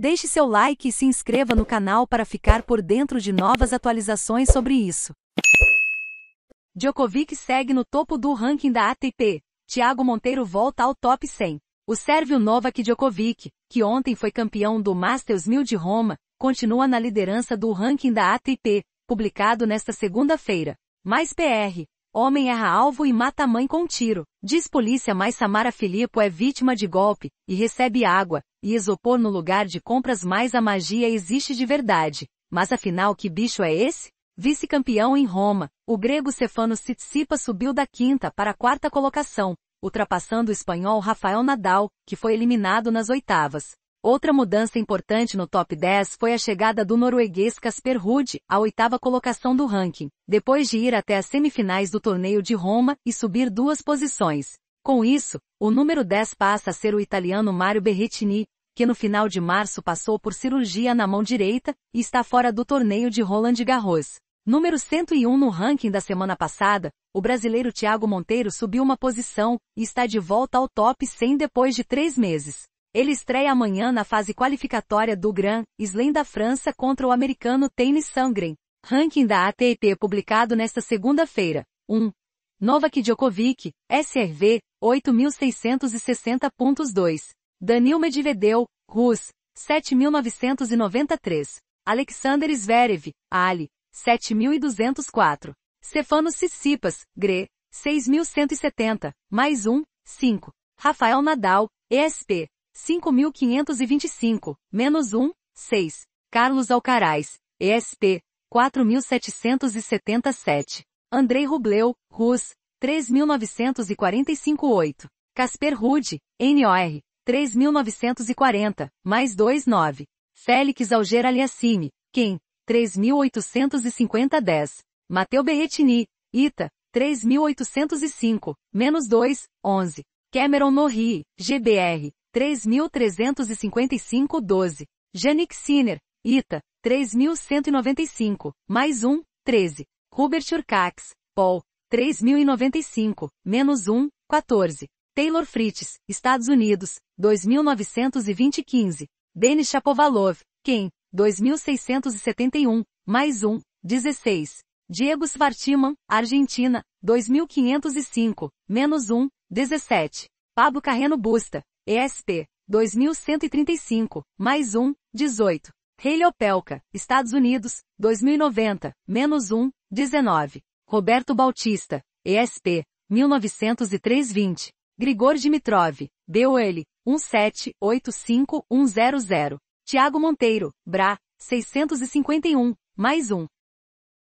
Deixe seu like e se inscreva no canal para ficar por dentro de novas atualizações sobre isso. Djokovic segue no topo do ranking da ATP. Thiago Monteiro volta ao top 100. O sérvio Novak Djokovic, que ontem foi campeão do Masters 1000 de Roma, continua na liderança do ranking da ATP, publicado nesta segunda-feira. Mais PR, Homem erra alvo e mata mãe com tiro. Diz polícia Mais Samara Filippo é vítima de golpe, e recebe água, e isopor no lugar de compras mais a magia existe de verdade. Mas afinal que bicho é esse? Vice-campeão em Roma, o grego Stefano Tsitsipas subiu da quinta para a quarta colocação, ultrapassando o espanhol Rafael Nadal, que foi eliminado nas oitavas. Outra mudança importante no top 10 foi a chegada do norueguês Casper Ruud, à oitava colocação do ranking, depois de ir até as semifinais do torneio de Roma e subir duas posições. Com isso, o número 10 passa a ser o italiano Mario Berrettini, que no final de março passou por cirurgia na mão direita e está fora do torneio de Roland Garros. Número 101 no ranking da semana passada, o brasileiro Thiago Monteiro subiu uma posição e está de volta ao top 100 depois de três meses. Ele estreia amanhã na fase qualificatória do Grand Slam da França contra o americano Tennis Sangren. Ranking da ATP publicado nesta segunda-feira. 1. Novak Djokovic, SRV, 8660.2. Danil Medvedev, Rus, 7993. Alexander Zverev, Ali, 7204. Stefano Tsitsipas, GRE, 6170, mais um, 5. Rafael Nadal, ESP, 5.525, menos 1, 6. Carlos Alcaraz, ESP, 4.777. Andrei Rubleu, Rus, 3.945-8. Casper Rude, NOR, 3.940, mais 2,9. Félix Alger Aliassime, Kim, 3.850-10. Mateu Berretini, Ita, 3.805, menos 2, 11. Cameron Norrie, GBR, 3.355-12. Janik Sinner, Ita, 3.195, mais 1, 13. Hubert Urcax, Paul, 3.095, menos 1, 14. Taylor Fritz, Estados Unidos, 2.920-15. Denis Chapovalov, Ken, 2.671, mais 1, 16. Diego Svartiman, Argentina, 2.505, menos 1, 17. Pablo Carreno Busta, ESP 2135, mais 1, 18. Haley Opelka, Estados Unidos, 2090, menos 1, 19. Roberto Bautista, ESP 1903 Grigor Dimitrov, BOL 1785100. Tiago Monteiro, BRA 651, mais 1.